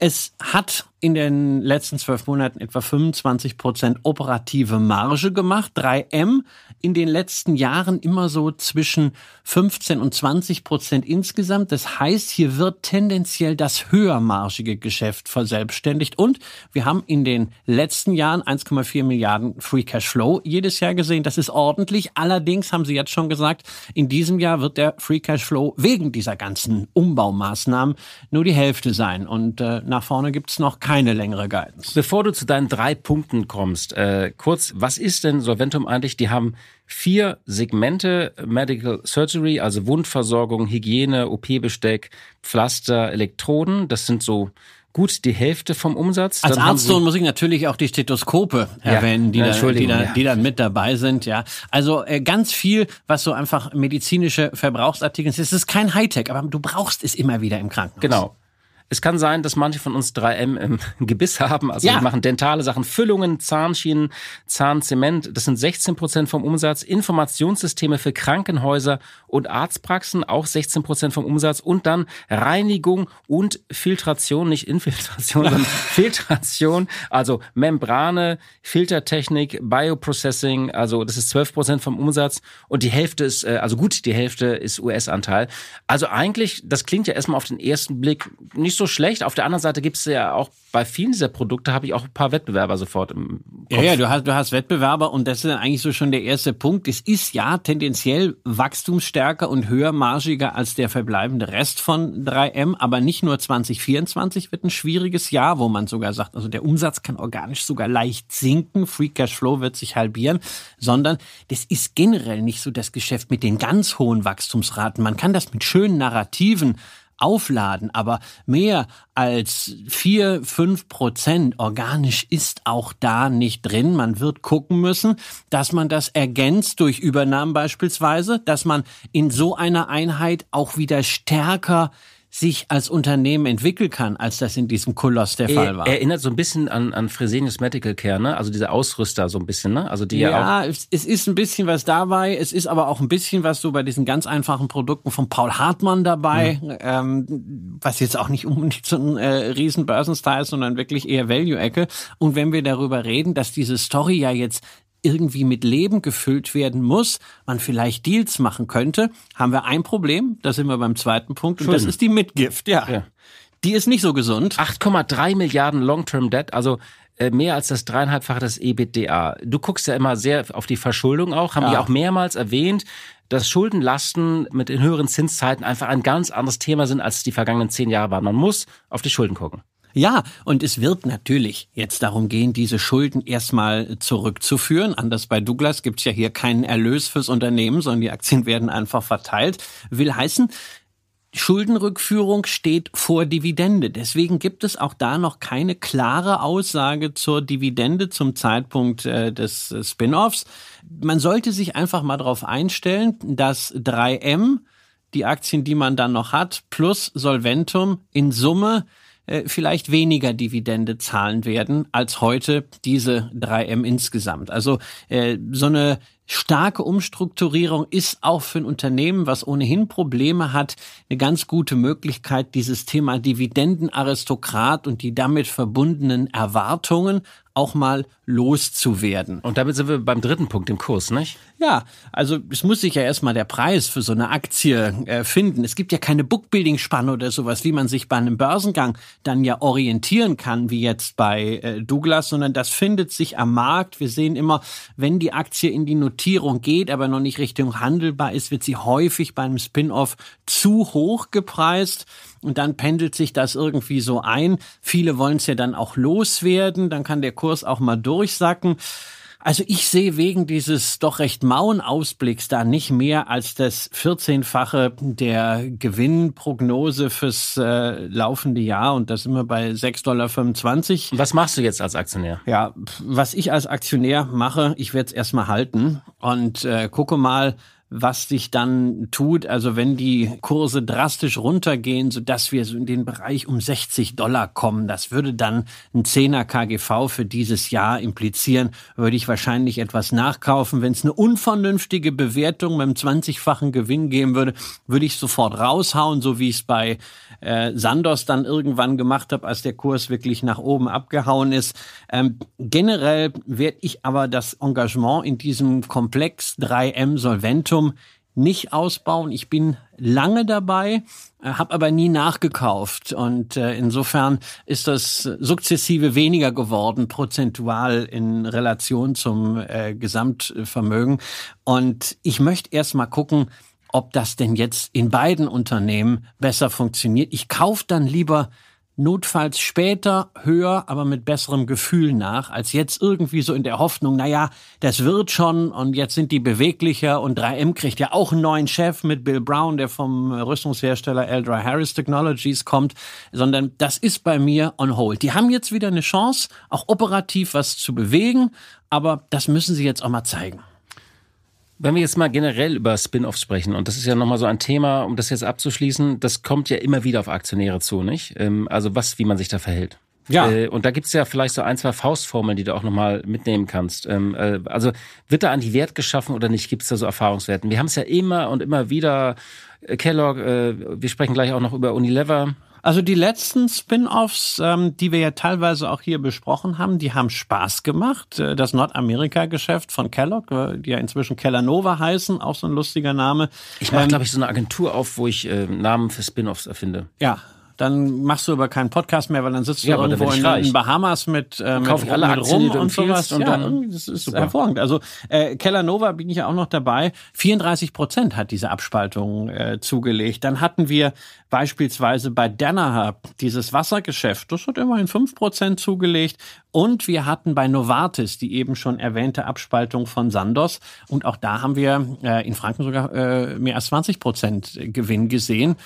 Es hat in den letzten zwölf Monaten etwa 25 Prozent operative Marge gemacht. 3M in den letzten Jahren immer so zwischen 15 und 20 Prozent insgesamt. Das heißt, hier wird tendenziell das höhermarschige Geschäft verselbstständigt. Und wir haben in den letzten Jahren 1,4 Milliarden Free Cash Flow jedes Jahr gesehen. Das ist ordentlich. Allerdings haben Sie jetzt schon gesagt, in diesem Jahr wird der Free Cash Flow wegen dieser ganzen Umbaumaßnahmen nur die Hälfte sein. Und äh, nach vorne gibt es noch keine längere Guidance. Bevor du zu deinen drei Punkten kommst, äh, kurz, was ist denn Solventum eigentlich? Die haben vier Segmente äh, Medical Surgery, also Wundversorgung, Hygiene, OP-Besteck, Pflaster, Elektroden. Das sind so gut die Hälfte vom Umsatz. Als Arzt muss ich natürlich auch die Stethoskope erwähnen, ja, die, da, die, da, ja. die, dann mit dabei sind. Ja, also äh, ganz viel, was so einfach medizinische Verbrauchsartikel ist. Es ist kein Hightech, aber du brauchst es immer wieder im Krankenhaus. Genau. Es kann sein, dass manche von uns 3M im Gebiss haben. Also ja. wir machen dentale Sachen, Füllungen, Zahnschienen, Zahnzement. Das sind 16 Prozent vom Umsatz. Informationssysteme für Krankenhäuser und Arztpraxen, auch 16 Prozent vom Umsatz. Und dann Reinigung und Filtration, nicht Infiltration, sondern Filtration. Also Membrane, Filtertechnik, Bioprocessing. Also das ist 12 Prozent vom Umsatz. Und die Hälfte ist, äh, also gut, die Hälfte ist US-Anteil. Also eigentlich, das klingt ja erstmal auf den ersten Blick nicht so schlecht. Auf der anderen Seite gibt es ja auch bei vielen dieser Produkte habe ich auch ein paar Wettbewerber sofort im Kopf. Ja, ja, du hast, du hast Wettbewerber und das ist dann eigentlich so schon der erste Punkt. Es ist ja tendenziell wachstumsstärker und höher margiger als der verbleibende Rest von 3M, aber nicht nur 2024 wird ein schwieriges Jahr, wo man sogar sagt, also der Umsatz kann organisch sogar leicht sinken, Free Cash Flow wird sich halbieren, sondern das ist generell nicht so das Geschäft mit den ganz hohen Wachstumsraten. Man kann das mit schönen Narrativen aufladen, aber mehr als vier fünf Prozent organisch ist auch da nicht drin. Man wird gucken müssen, dass man das ergänzt durch Übernahmen beispielsweise, dass man in so einer Einheit auch wieder stärker sich als Unternehmen entwickeln kann, als das in diesem Koloss der Fall war. Erinnert so ein bisschen an, an Fresenius Medical Care, ne? also diese Ausrüster so ein bisschen. Ne? Also die ja, ja es, es ist ein bisschen was dabei, es ist aber auch ein bisschen was so bei diesen ganz einfachen Produkten von Paul Hartmann dabei, mhm. ähm, was jetzt auch nicht unbedingt so ein äh, riesen Börsenstyle ist, sondern wirklich eher Value-Ecke. Und wenn wir darüber reden, dass diese Story ja jetzt irgendwie mit Leben gefüllt werden muss, man vielleicht Deals machen könnte, haben wir ein Problem, da sind wir beim zweiten Punkt, und das ist die Mitgift, ja. ja. Die ist nicht so gesund. 8,3 Milliarden Long-Term-Debt, also äh, mehr als das dreieinhalbfache des EBITDA. Du guckst ja immer sehr auf die Verschuldung auch, haben ja. wir auch mehrmals erwähnt, dass Schuldenlasten mit den höheren Zinszeiten einfach ein ganz anderes Thema sind, als die vergangenen zehn Jahre waren. Man muss auf die Schulden gucken. Ja, und es wird natürlich jetzt darum gehen, diese Schulden erstmal zurückzuführen. Anders bei Douglas gibt es ja hier keinen Erlös fürs Unternehmen, sondern die Aktien werden einfach verteilt. Will heißen, Schuldenrückführung steht vor Dividende. Deswegen gibt es auch da noch keine klare Aussage zur Dividende zum Zeitpunkt äh, des Spin-offs. Man sollte sich einfach mal darauf einstellen, dass 3M, die Aktien, die man dann noch hat, plus Solventum in Summe äh, vielleicht weniger Dividende zahlen werden als heute diese 3M insgesamt. Also äh, so eine starke Umstrukturierung ist auch für ein Unternehmen, was ohnehin Probleme hat, eine ganz gute Möglichkeit, dieses Thema Dividendenaristokrat und die damit verbundenen Erwartungen auch mal loszuwerden. Und damit sind wir beim dritten Punkt im Kurs, nicht? Ja, also es muss sich ja erstmal der Preis für so eine Aktie äh, finden. Es gibt ja keine Bookbuilding-Spanne oder sowas, wie man sich bei einem Börsengang dann ja orientieren kann, wie jetzt bei äh, Douglas, sondern das findet sich am Markt. Wir sehen immer, wenn die Aktie in die Notierung geht, aber noch nicht Richtung handelbar ist, wird sie häufig bei einem Spin-off zu hoch gepreist und dann pendelt sich das irgendwie so ein. Viele wollen es ja dann auch loswerden, dann kann der Kurs auch mal durchsacken. Also ich sehe wegen dieses doch recht mauen Ausblicks da nicht mehr als das 14-fache der Gewinnprognose fürs äh, laufende Jahr und da sind wir bei 6,25 Dollar. Was machst du jetzt als Aktionär? Ja, was ich als Aktionär mache, ich werde es erstmal halten und äh, gucke mal, was sich dann tut, also wenn die Kurse drastisch runtergehen, sodass wir so in den Bereich um 60 Dollar kommen, das würde dann ein 10er KGV für dieses Jahr implizieren, würde ich wahrscheinlich etwas nachkaufen. Wenn es eine unvernünftige Bewertung mit einem 20-fachen Gewinn geben würde, würde ich sofort raushauen, so wie ich es bei äh, Sandos dann irgendwann gemacht habe, als der Kurs wirklich nach oben abgehauen ist. Ähm, generell werde ich aber das Engagement in diesem Komplex 3M Solventum Momentum nicht ausbauen. Ich bin lange dabei, äh, habe aber nie nachgekauft und äh, insofern ist das sukzessive weniger geworden prozentual in Relation zum äh, Gesamtvermögen und ich möchte erst mal gucken, ob das denn jetzt in beiden Unternehmen besser funktioniert. Ich kaufe dann lieber notfalls später, höher, aber mit besserem Gefühl nach, als jetzt irgendwie so in der Hoffnung, naja, das wird schon und jetzt sind die beweglicher und 3M kriegt ja auch einen neuen Chef mit Bill Brown, der vom Rüstungshersteller Eldra Harris Technologies kommt, sondern das ist bei mir on hold. Die haben jetzt wieder eine Chance, auch operativ was zu bewegen, aber das müssen sie jetzt auch mal zeigen. Wenn wir jetzt mal generell über Spin-offs sprechen, und das ist ja nochmal so ein Thema, um das jetzt abzuschließen, das kommt ja immer wieder auf Aktionäre zu, nicht? Ähm, also was, wie man sich da verhält. Ja. Äh, und da gibt's ja vielleicht so ein, zwei Faustformeln, die du auch nochmal mitnehmen kannst. Ähm, äh, also wird da an die Wert geschaffen oder nicht? Gibt's da so Erfahrungswerten? Wir haben es ja immer und immer wieder. Äh, Kellogg, wir sprechen gleich auch noch über Unilever. Also die letzten Spin-offs, ähm, die wir ja teilweise auch hier besprochen haben, die haben Spaß gemacht. Äh, das Nordamerika-Geschäft von Kellogg, äh, die ja inzwischen Kellanova heißen, auch so ein lustiger Name. Ich mache, ähm, glaube ich, so eine Agentur auf, wo ich äh, Namen für Spin-offs erfinde. Ja, dann machst du aber keinen Podcast mehr, weil dann sitzt du ja, irgendwo in den Bahamas mit, äh, mit, ich alle mit rum und sowas. Und ja, dann, das ist super. hervorragend. Also äh, Keller Nova bin ich ja auch noch dabei. 34 Prozent hat diese Abspaltung äh, zugelegt. Dann hatten wir beispielsweise bei Danaher dieses Wassergeschäft. Das hat immerhin 5 Prozent zugelegt. Und wir hatten bei Novartis die eben schon erwähnte Abspaltung von Sandos. Und auch da haben wir äh, in Franken sogar äh, mehr als 20 Prozent Gewinn gesehen.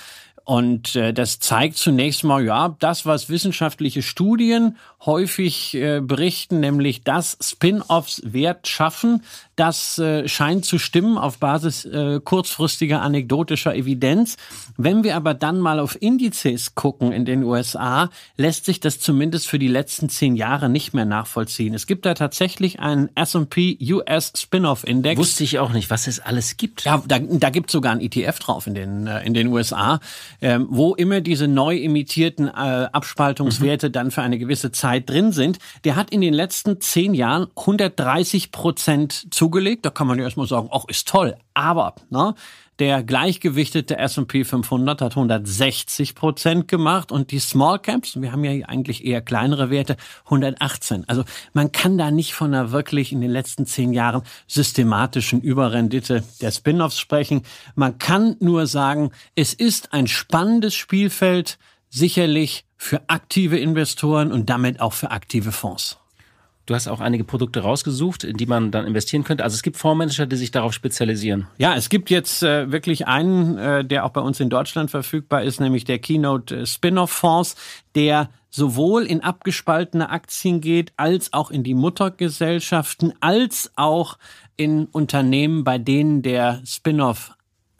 Und äh, das zeigt zunächst mal, ja, das, was wissenschaftliche Studien häufig äh, berichten, nämlich dass Spin-offs Wert schaffen, das äh, scheint zu stimmen auf Basis äh, kurzfristiger anekdotischer Evidenz. Wenn wir aber dann mal auf Indizes gucken in den USA, lässt sich das zumindest für die letzten zehn Jahre nicht mehr nachvollziehen. Es gibt da tatsächlich einen S&P US Spin-off Index. Wusste ich auch nicht, was es alles gibt. Ja, da, da gibt es sogar einen ETF drauf in den, äh, in den USA, ähm, wo immer diese neu imitierten äh, Abspaltungswerte mhm. dann für eine gewisse Zeit drin sind. Der hat in den letzten zehn Jahren 130 Prozent zugenommen zugelegt. Da kann man ja erstmal sagen, ach, ist toll. Aber ne, der gleichgewichtete S&P 500 hat 160 Prozent gemacht und die Small Caps, wir haben ja eigentlich eher kleinere Werte, 118. Also man kann da nicht von einer wirklich in den letzten zehn Jahren systematischen Überrendite der Spin-offs sprechen. Man kann nur sagen, es ist ein spannendes Spielfeld, sicherlich für aktive Investoren und damit auch für aktive Fonds. Du hast auch einige Produkte rausgesucht, in die man dann investieren könnte. Also es gibt Fondsmanager, die sich darauf spezialisieren. Ja, es gibt jetzt äh, wirklich einen, äh, der auch bei uns in Deutschland verfügbar ist, nämlich der Keynote äh, Spin-off Fonds, der sowohl in abgespaltene Aktien geht, als auch in die Muttergesellschaften, als auch in Unternehmen, bei denen der Spin-off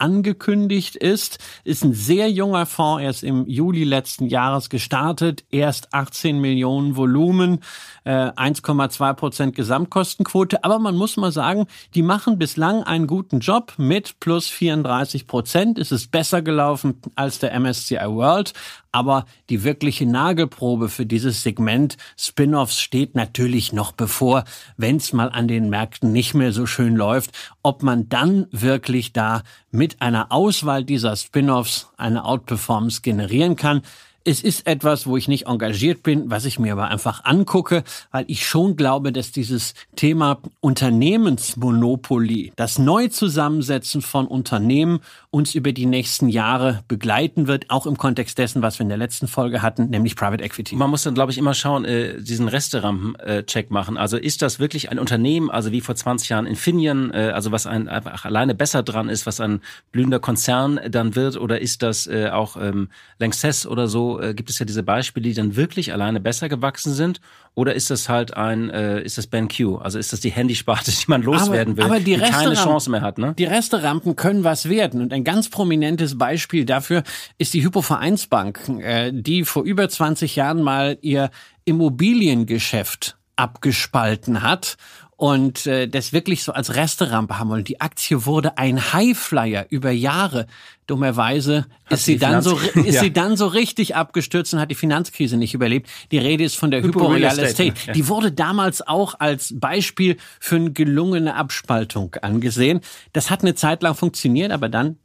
angekündigt ist. Ist ein sehr junger Fonds, erst im Juli letzten Jahres gestartet, erst 18 Millionen Volumen, 1,2 äh, Prozent Gesamtkostenquote. Aber man muss mal sagen, die machen bislang einen guten Job mit plus 34 Prozent. Es ist besser gelaufen als der MSCI World. Aber die wirkliche Nagelprobe für dieses Segment Spin-offs steht natürlich noch bevor, wenn es mal an den Märkten nicht mehr so schön läuft ob man dann wirklich da mit einer Auswahl dieser Spin-offs eine Outperformance generieren kann. Es ist etwas, wo ich nicht engagiert bin, was ich mir aber einfach angucke, weil ich schon glaube, dass dieses Thema Unternehmensmonopoly, das Neuzusammensetzen von Unternehmen uns über die nächsten Jahre begleiten wird, auch im Kontext dessen, was wir in der letzten Folge hatten, nämlich Private Equity. Man muss dann, glaube ich, immer schauen, äh, diesen Resterampen-Check machen. Also ist das wirklich ein Unternehmen, also wie vor 20 Jahren Infineon, äh, also was ein, einfach alleine besser dran ist, was ein blühender Konzern dann wird, oder ist das äh, auch ähm, Lanxess oder so so äh, gibt es ja diese Beispiele, die dann wirklich alleine besser gewachsen sind. Oder ist das halt ein, äh, ist das BenQ? Also ist das die Handysparte, die man loswerden aber, will, aber die, die keine Chance mehr hat, ne? Die Resterampen können was werden. Und ein ganz prominentes Beispiel dafür ist die Hypovereinsbank, äh, die vor über 20 Jahren mal ihr Immobiliengeschäft abgespalten hat und äh, das wirklich so als Resterampe haben wollen. Die Aktie wurde ein Highflyer über Jahre. Dummerweise ist sie, dann so, ist ja. sie dann so richtig abgestürzt und hat die Finanzkrise nicht überlebt. Die Rede ist von der Hypo, Hypo Estate. Estate. Ja. Die wurde damals auch als Beispiel für eine gelungene Abspaltung angesehen. Das hat eine Zeit lang funktioniert, aber dann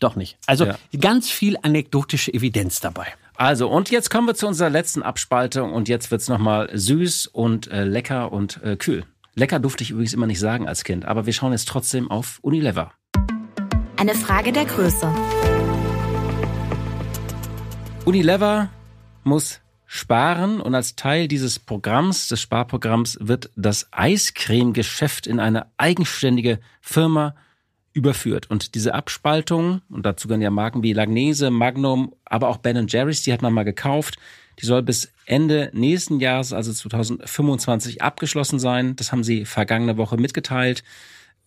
doch nicht. Also ja. ganz viel anekdotische Evidenz dabei. Also, und jetzt kommen wir zu unserer letzten Abspaltung und jetzt wird's nochmal süß und äh, lecker und äh, kühl. Lecker durfte ich übrigens immer nicht sagen als Kind, aber wir schauen jetzt trotzdem auf Unilever. Eine Frage der Größe. Unilever muss sparen und als Teil dieses Programms, des Sparprogramms, wird das Eiscreme-Geschäft in eine eigenständige Firma überführt. Und diese Abspaltung, und dazu gehören ja Marken wie Lagnese, Magnum, aber auch Ben Jerry's, die hat man mal gekauft, die soll bis Ende nächsten Jahres, also 2025, abgeschlossen sein. Das haben sie vergangene Woche mitgeteilt.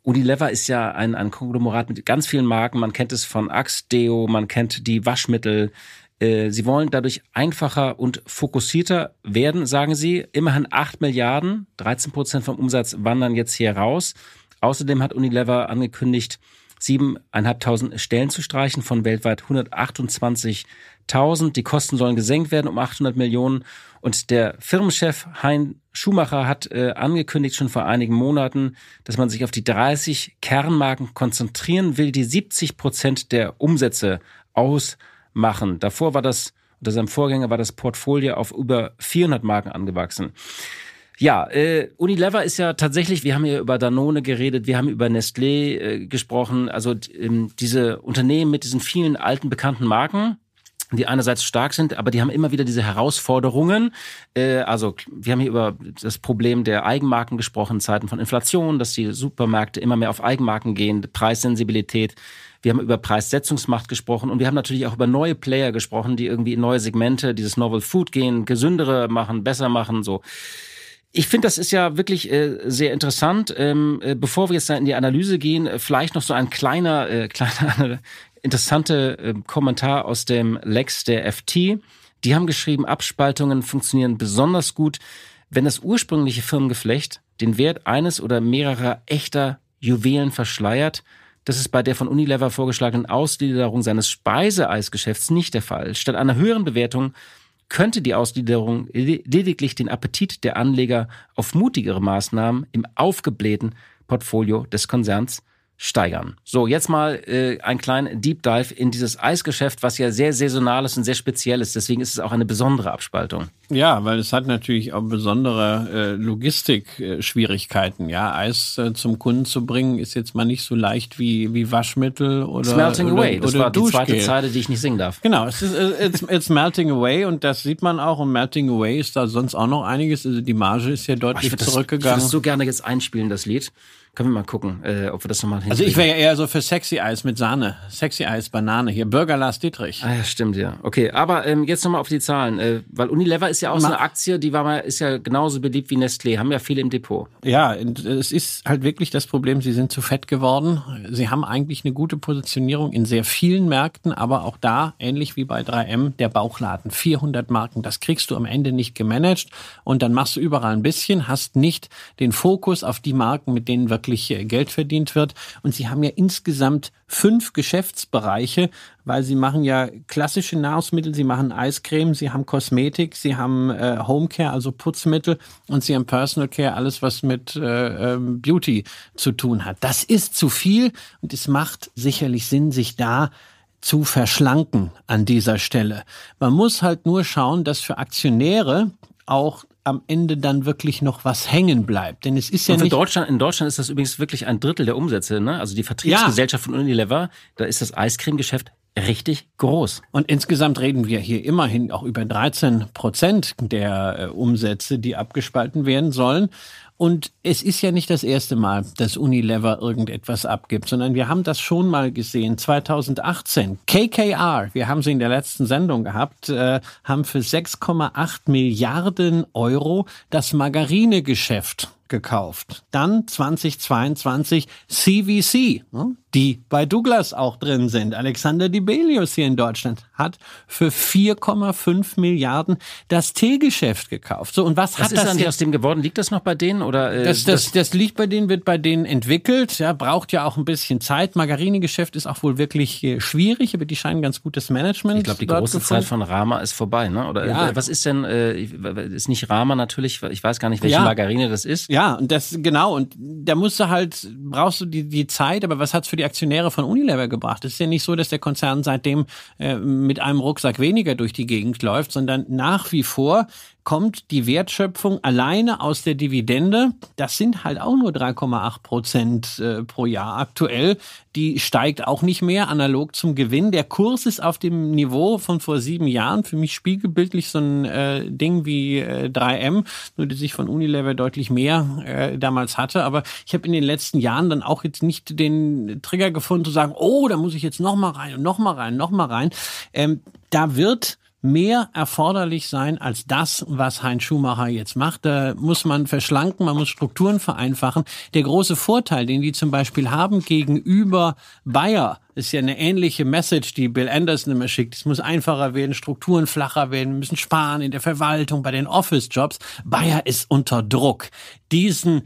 Unilever ist ja ein, ein Konglomerat mit ganz vielen Marken. Man kennt es von Axe Deo, man kennt die Waschmittel. Äh, sie wollen dadurch einfacher und fokussierter werden, sagen sie. Immerhin 8 Milliarden, 13 Prozent vom Umsatz wandern jetzt hier raus. Außerdem hat Unilever angekündigt, 7.500 Stellen zu streichen von weltweit 128.000. Die Kosten sollen gesenkt werden um 800 Millionen. Und der Firmenchef Hein Schumacher hat äh, angekündigt schon vor einigen Monaten, dass man sich auf die 30 Kernmarken konzentrieren will, die 70 Prozent der Umsätze ausmachen. Davor war das unter seinem Vorgänger war das Portfolio auf über 400 Marken angewachsen. Ja, äh, Unilever ist ja tatsächlich, wir haben ja über Danone geredet, wir haben über Nestlé äh, gesprochen, also ähm, diese Unternehmen mit diesen vielen alten bekannten Marken, die einerseits stark sind, aber die haben immer wieder diese Herausforderungen. Äh, also wir haben hier über das Problem der Eigenmarken gesprochen, Zeiten von Inflation, dass die Supermärkte immer mehr auf Eigenmarken gehen, Preissensibilität. Wir haben über Preissetzungsmacht gesprochen und wir haben natürlich auch über neue Player gesprochen, die irgendwie in neue Segmente, dieses Novel Food gehen, gesündere machen, besser machen, so. Ich finde, das ist ja wirklich äh, sehr interessant. Ähm, äh, bevor wir jetzt in die Analyse gehen, äh, vielleicht noch so ein kleiner, äh, kleiner äh, interessante äh, Kommentar aus dem Lex der FT. Die haben geschrieben, Abspaltungen funktionieren besonders gut, wenn das ursprüngliche Firmengeflecht den Wert eines oder mehrerer echter Juwelen verschleiert. Das ist bei der von Unilever vorgeschlagenen Ausgliederung seines Speiseeisgeschäfts nicht der Fall. Statt einer höheren Bewertung könnte die Ausgliederung lediglich den Appetit der Anleger auf mutigere Maßnahmen im aufgeblähten Portfolio des Konzerns steigern. So, jetzt mal äh, ein kleinen Deep Dive in dieses Eisgeschäft, was ja sehr saisonal ist und sehr speziell ist. Deswegen ist es auch eine besondere Abspaltung. Ja, weil es hat natürlich auch besondere äh, Logistik-Schwierigkeiten. Ja, Eis äh, zum Kunden zu bringen, ist jetzt mal nicht so leicht wie, wie Waschmittel oder Smelting oder, Away. Das war die zweite Zeile, die ich nicht singen darf. Genau, es ist äh, it's, it's Melting Away und das sieht man auch. Und Melting Away ist da sonst auch noch einiges. Also die Marge ist ja deutlich Ach, ich zurückgegangen. Das, ich würde das so gerne jetzt einspielen, das Lied. Können wir mal gucken, äh, ob wir das nochmal Also ich wäre ja eher so für Sexy Eis mit Sahne. Sexy Eis, Banane hier. Burger Lars Dietrich. Ah ja, stimmt, ja. Okay, aber ähm, jetzt nochmal auf die Zahlen. Äh, weil Unilever ist ja auch Ma so eine Aktie, die war mal, ist ja genauso beliebt wie Nestlé. Haben ja viele im Depot. Ja, es ist halt wirklich das Problem, sie sind zu fett geworden. Sie haben eigentlich eine gute Positionierung in sehr vielen Märkten, aber auch da, ähnlich wie bei 3M, der Bauchladen. 400 Marken, das kriegst du am Ende nicht gemanagt. Und dann machst du überall ein bisschen, hast nicht den Fokus auf die Marken, mit denen wir wirklich äh, Geld verdient wird. Und sie haben ja insgesamt fünf Geschäftsbereiche, weil sie machen ja klassische Nahrungsmittel, sie machen Eiscreme, sie haben Kosmetik, sie haben äh, Homecare, also Putzmittel und sie haben Personal Care, alles was mit äh, ähm, Beauty zu tun hat. Das ist zu viel und es macht sicherlich Sinn, sich da zu verschlanken an dieser Stelle. Man muss halt nur schauen, dass für Aktionäre auch am Ende dann wirklich noch was hängen bleibt. Denn es ist ja. Und für nicht Deutschland, in Deutschland ist das übrigens wirklich ein Drittel der Umsätze. Ne? Also die Vertriebsgesellschaft ja. von Unilever, da ist das Eiscreme-Geschäft richtig groß. Und insgesamt reden wir hier immerhin auch über 13 Prozent der äh, Umsätze, die abgespalten werden sollen. Und es ist ja nicht das erste Mal, dass Unilever irgendetwas abgibt, sondern wir haben das schon mal gesehen. 2018, KKR, wir haben sie in der letzten Sendung gehabt, äh, haben für 6,8 Milliarden Euro das Margarinegeschäft gekauft. Dann 2022 CVC, ne, die bei Douglas auch drin sind. Alexander Dibelius hier in Deutschland hat für 4,5 Milliarden das Teegeschäft gekauft. So und was, was hat das jetzt? aus dem geworden? Liegt das noch bei denen oder? Äh, das, das, das, liegt bei denen, wird bei denen entwickelt. Ja, braucht ja auch ein bisschen Zeit. Margarinegeschäft ist auch wohl wirklich äh, schwierig, aber die scheinen ganz gutes Management. Ich glaube, die große gefunden. Zeit von Rama ist vorbei, ne? Oder ja. äh, was ist denn? Äh, ist nicht Rama natürlich. Ich weiß gar nicht, welche ja. Margarine das ist. Ja, ja, und das, genau, und da musst du halt, brauchst du die, die Zeit, aber was hat's für die Aktionäre von Unilever gebracht? Es ist ja nicht so, dass der Konzern seitdem äh, mit einem Rucksack weniger durch die Gegend läuft, sondern nach wie vor kommt die Wertschöpfung alleine aus der Dividende. Das sind halt auch nur 3,8 Prozent äh, pro Jahr aktuell. Die steigt auch nicht mehr, analog zum Gewinn. Der Kurs ist auf dem Niveau von vor sieben Jahren. Für mich spiegelbildlich so ein äh, Ding wie äh, 3M, nur die sich von Unilever deutlich mehr äh, damals hatte. Aber ich habe in den letzten Jahren dann auch jetzt nicht den Trigger gefunden zu sagen, oh, da muss ich jetzt noch mal rein und noch mal rein, noch mal rein. Ähm, da wird mehr erforderlich sein als das, was Heinz Schumacher jetzt macht. Da muss man verschlanken, man muss Strukturen vereinfachen. Der große Vorteil, den die zum Beispiel haben gegenüber Bayer, ist ja eine ähnliche Message, die Bill Anderson immer schickt. Es muss einfacher werden, Strukturen flacher werden, wir müssen sparen in der Verwaltung, bei den Office-Jobs. Bayer ist unter Druck. Diesen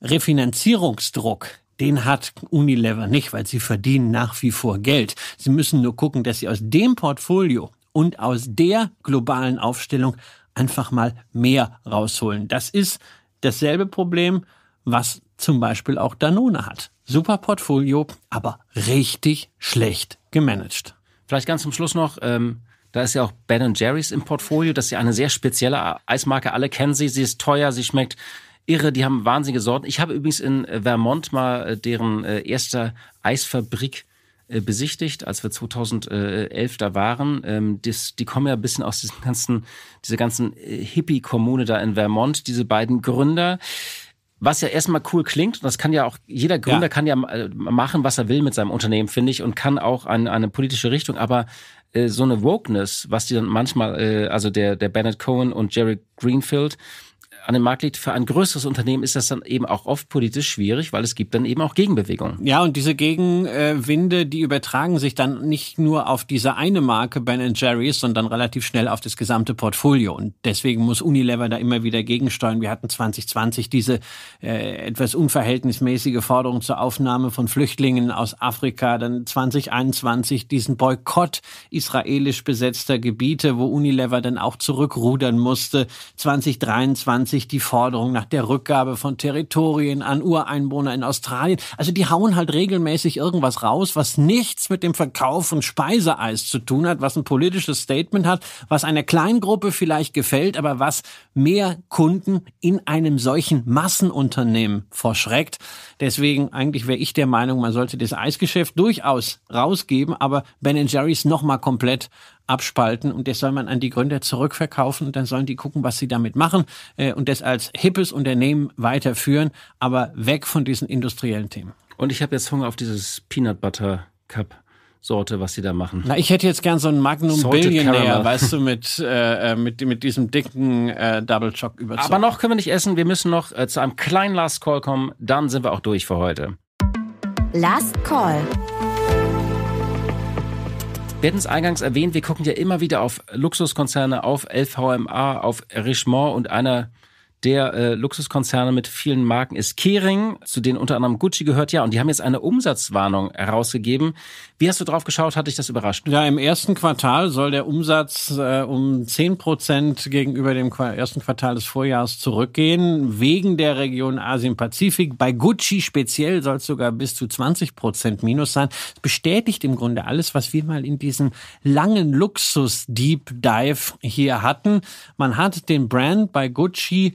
Refinanzierungsdruck, den hat Unilever nicht, weil sie verdienen nach wie vor Geld. Sie müssen nur gucken, dass sie aus dem Portfolio, und aus der globalen Aufstellung einfach mal mehr rausholen. Das ist dasselbe Problem, was zum Beispiel auch Danone hat. Super Portfolio, aber richtig schlecht gemanagt. Vielleicht ganz zum Schluss noch, ähm, da ist ja auch Ben Jerry's im Portfolio. Das ist ja eine sehr spezielle Eismarke. Alle kennen sie. Sie ist teuer, sie schmeckt irre. Die haben wahnsinnige Sorten. Ich habe übrigens in Vermont mal äh, deren äh, erste Eisfabrik äh, besichtigt, als wir 2011 da waren. Ähm, Das, die kommen ja ein bisschen aus diesem ganzen, dieser ganzen äh, Hippie-Kommune da in Vermont, diese beiden Gründer. Was ja erstmal cool klingt, und das kann ja auch, jeder Gründer ja. kann ja äh, machen, was er will mit seinem Unternehmen, finde ich, und kann auch eine, eine politische Richtung, aber äh, so eine Wokeness, was die dann manchmal, äh, also der, der Bennett Cohen und Jerry Greenfield, an dem Markt liegt. Für ein größeres Unternehmen ist das dann eben auch oft politisch schwierig, weil es gibt dann eben auch Gegenbewegungen. Ja, und diese Gegenwinde, die übertragen sich dann nicht nur auf diese eine Marke Ben Jerry's, sondern relativ schnell auf das gesamte Portfolio. Und deswegen muss Unilever da immer wieder gegensteuern. Wir hatten 2020 diese äh, etwas unverhältnismäßige Forderung zur Aufnahme von Flüchtlingen aus Afrika, dann 2021 diesen Boykott israelisch besetzter Gebiete, wo Unilever dann auch zurückrudern musste, 2023 letztlich die Forderung nach der Rückgabe von Territorien an Ureinwohner in Australien. Also die hauen halt regelmäßig irgendwas raus, was nichts mit dem Verkauf von Speiseeis zu tun hat, was ein politisches Statement hat, was einer Kleingruppe vielleicht gefällt, aber was mehr Kunden in einem solchen Massenunternehmen verschreckt. Deswegen eigentlich wäre ich der Meinung, man sollte das Eisgeschäft durchaus rausgeben, aber Ben Jerry's nochmal komplett abspalten und das soll man an die Gründer zurückverkaufen und dann sollen die gucken, was sie damit machen äh, und das als hippes Unternehmen weiterführen, aber weg von diesen industriellen Themen. Und ich habe jetzt Hunger auf dieses Peanut Butter Cup. Sorte, was sie da machen. Na, ich hätte jetzt gern so einen Magnum Sorted Billionär, Caramel. weißt du, mit, äh, äh, mit, mit diesem dicken äh, Double Chock überzogen. Aber noch können wir nicht essen. Wir müssen noch äh, zu einem kleinen Last Call kommen. Dann sind wir auch durch für heute. Last Call. Wir hatten es eingangs erwähnt, wir gucken ja immer wieder auf Luxuskonzerne, auf LVMA, auf Richemont und einer der äh, Luxuskonzerne mit vielen Marken ist Kering, zu denen unter anderem Gucci gehört, ja, und die haben jetzt eine Umsatzwarnung herausgegeben. Wie hast du drauf geschaut? Hat dich das überrascht? Ja, im ersten Quartal soll der Umsatz äh, um zehn Prozent gegenüber dem ersten Quartal des Vorjahres zurückgehen, wegen der Region Asien-Pazifik. Bei Gucci speziell soll es sogar bis zu 20 Prozent Minus sein. Es bestätigt im Grunde alles, was wir mal in diesem langen Luxus-Deep Dive hier hatten. Man hat den Brand bei Gucci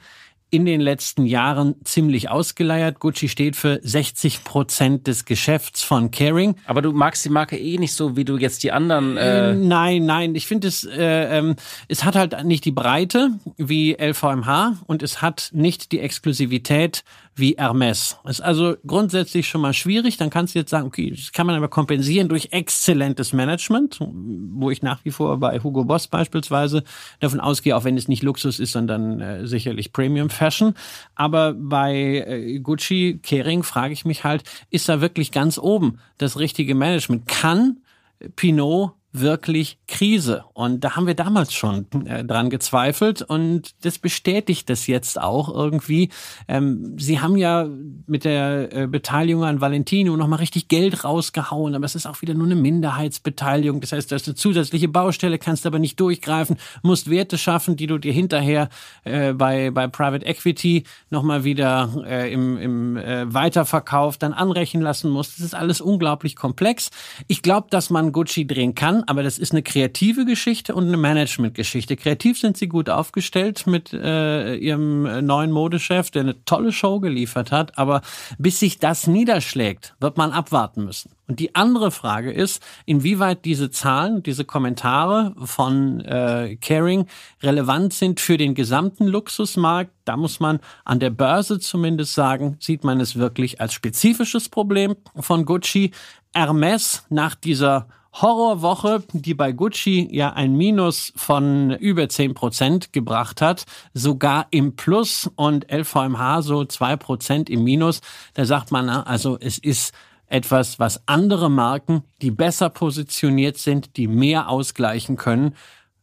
in den letzten Jahren ziemlich ausgeleiert. Gucci steht für 60 Prozent des Geschäfts von Caring. Aber du magst die Marke eh nicht so, wie du jetzt die anderen. Äh, äh nein, nein. Ich finde es, äh, ähm, es hat halt nicht die Breite wie LVMH und es hat nicht die Exklusivität wie Hermes. Ist also grundsätzlich schon mal schwierig. Dann kannst du jetzt sagen, okay, das kann man aber kompensieren durch exzellentes Management, wo ich nach wie vor bei Hugo Boss beispielsweise davon ausgehe, auch wenn es nicht Luxus ist, sondern äh, sicherlich Premium Fashion. Aber bei äh, Gucci, Kering frage ich mich halt, ist da wirklich ganz oben das richtige Management? Kann Pinot wirklich Krise. Und da haben wir damals schon äh, dran gezweifelt und das bestätigt das jetzt auch irgendwie. Ähm, sie haben ja mit der äh, Beteiligung an Valentino nochmal richtig Geld rausgehauen, aber es ist auch wieder nur eine Minderheitsbeteiligung. Das heißt, du hast eine zusätzliche Baustelle, kannst aber nicht durchgreifen, musst Werte schaffen, die du dir hinterher äh, bei, bei Private Equity nochmal wieder äh, im, im äh, Weiterverkauf dann anrechnen lassen musst. Das ist alles unglaublich komplex. Ich glaube, dass man Gucci drehen kann aber das ist eine kreative Geschichte und eine Management-Geschichte. Kreativ sind sie gut aufgestellt mit äh, ihrem neuen Modechef, der eine tolle Show geliefert hat, aber bis sich das niederschlägt, wird man abwarten müssen. Und die andere Frage ist, inwieweit diese Zahlen, diese Kommentare von äh, Caring relevant sind für den gesamten Luxusmarkt. Da muss man an der Börse zumindest sagen, sieht man es wirklich als spezifisches Problem von Gucci. Hermes nach dieser Horrorwoche, die bei Gucci ja ein Minus von über 10 Prozent gebracht hat, sogar im Plus und LVMH so 2 Prozent im Minus. Da sagt man, also es ist etwas, was andere Marken, die besser positioniert sind, die mehr ausgleichen können,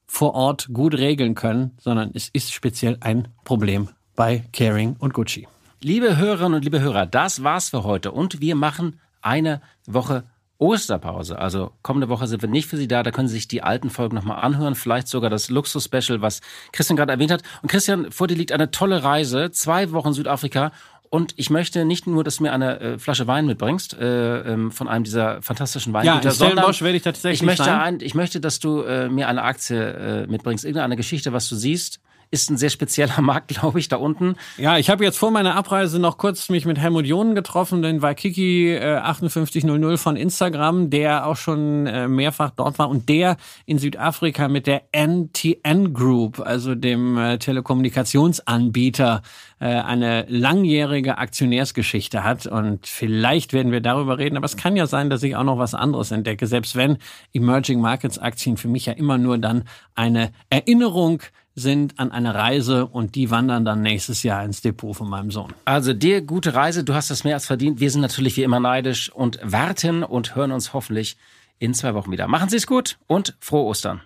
vor Ort gut regeln können, sondern es ist speziell ein Problem bei Caring und Gucci. Liebe Hörerinnen und liebe Hörer, das war's für heute und wir machen eine Woche Osterpause. Also kommende Woche sind wir nicht für Sie da. Da können Sie sich die alten Folgen nochmal anhören. Vielleicht sogar das Luxus-Special, was Christian gerade erwähnt hat. Und Christian, vor dir liegt eine tolle Reise. Zwei Wochen Südafrika. Und ich möchte nicht nur, dass du mir eine äh, Flasche Wein mitbringst äh, ähm, von einem dieser fantastischen Weingüter, ja, sondern werde ich, tatsächlich ich möchte, ein, ich möchte, dass du äh, mir eine Aktie äh, mitbringst, irgendeine Geschichte, was du siehst ist ein sehr spezieller Markt, glaube ich, da unten. Ja, ich habe jetzt vor meiner Abreise noch kurz mich mit Helmut Jonen getroffen, den Waikiki 5800 äh, von Instagram, der auch schon äh, mehrfach dort war und der in Südafrika mit der NTN Group, also dem äh, Telekommunikationsanbieter, eine langjährige Aktionärsgeschichte hat. Und vielleicht werden wir darüber reden, aber es kann ja sein, dass ich auch noch was anderes entdecke, selbst wenn Emerging Markets Aktien für mich ja immer nur dann eine Erinnerung sind an einer Reise und die wandern dann nächstes Jahr ins Depot von meinem Sohn. Also dir gute Reise, du hast das mehr als verdient. Wir sind natürlich wie immer neidisch und warten und hören uns hoffentlich in zwei Wochen wieder. Machen Sie es gut und frohe Ostern.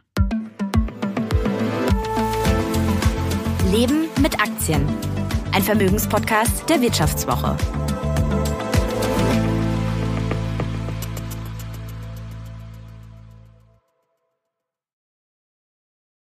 Leben mit Aktien. Ein Vermögenspodcast der Wirtschaftswoche.